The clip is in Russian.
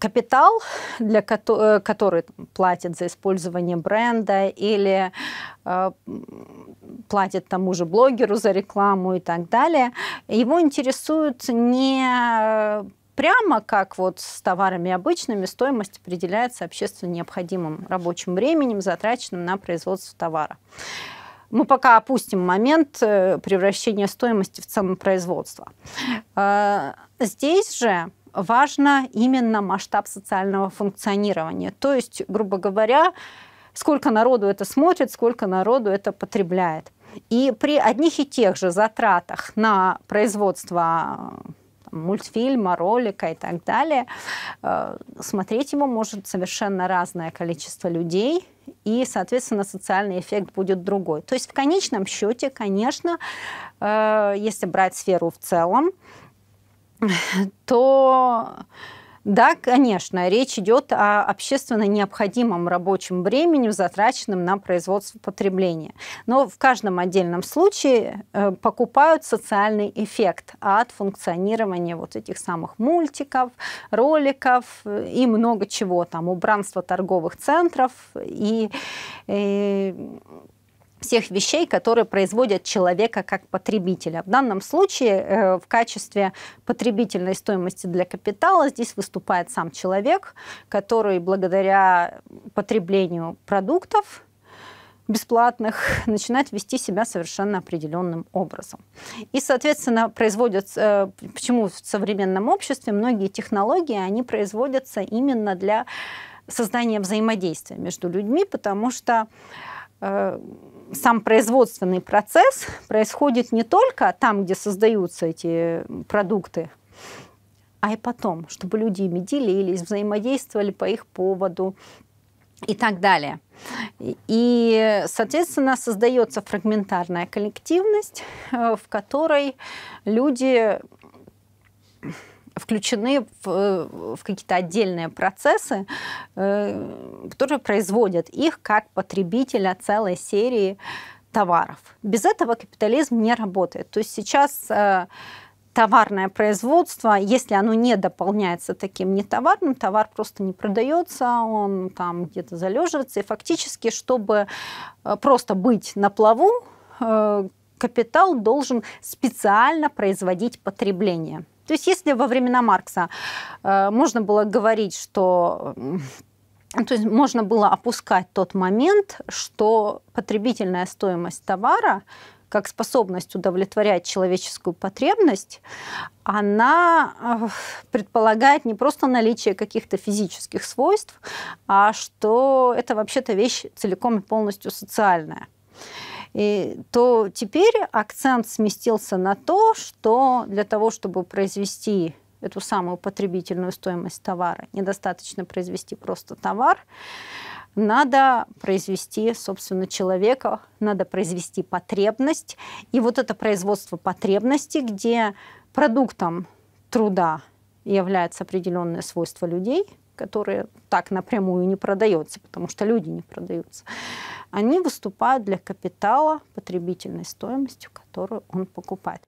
капитал, для который, э, который платит за использование бренда или э, платит тому же блогеру за рекламу и так далее, его интересует не э, прямо, как вот с товарами обычными, стоимость определяется общественно необходимым рабочим временем, затраченным на производство товара. Мы пока опустим момент э, превращения стоимости в цену производства. Здесь же важно именно масштаб социального функционирования. То есть, грубо говоря, сколько народу это смотрит, сколько народу это потребляет. И при одних и тех же затратах на производство э, мультфильма, ролика и так далее, э, смотреть его может совершенно разное количество людей, и, соответственно, социальный эффект будет другой. То есть в конечном счете, конечно, э, если брать сферу в целом, то да, конечно, речь идет о общественно необходимом рабочем времени, затраченном на производство потребления. Но в каждом отдельном случае э, покупают социальный эффект от функционирования вот этих самых мультиков, роликов э, и много чего там, убранства торговых центров и, и э, всех вещей, которые производят человека как потребителя. В данном случае э, в качестве потребительной стоимости для капитала здесь выступает сам человек, который благодаря потреблению продуктов бесплатных начинает вести себя совершенно определенным образом. И, соответственно, производят, э, почему в современном обществе многие технологии, они производятся именно для создания взаимодействия между людьми, потому что сам производственный процесс происходит не только там, где создаются эти продукты, а и потом, чтобы люди ими делились, взаимодействовали по их поводу и так далее. И, соответственно, создается фрагментарная коллективность, э, в которой люди включены в, э, в какие-то отдельные процессы, э, которые производят их как потребителя целой серии товаров. Без этого капитализм не работает. То есть сейчас э, товарное производство, если оно не дополняется таким нетоварным, товар просто не продается, он там где-то залеживается. И фактически, чтобы просто быть на плаву, капитал должен специально производить потребление. То есть если во времена Маркса э, можно было говорить, что то есть можно было опускать тот момент, что потребительная стоимость товара как способность удовлетворять человеческую потребность, она э, предполагает не просто наличие каких-то физических свойств, а что это вообще-то вещь целиком и полностью социальная и, то теперь акцент сместился на то, что для того, чтобы произвести эту самую потребительную стоимость товара, недостаточно произвести просто товар, надо произвести, собственно, человека, надо произвести потребность. И вот это производство потребности, где продуктом труда является определенное свойство людей – которые так напрямую не продаются, потому что люди не продаются, они выступают для капитала потребительной стоимостью, которую он покупает.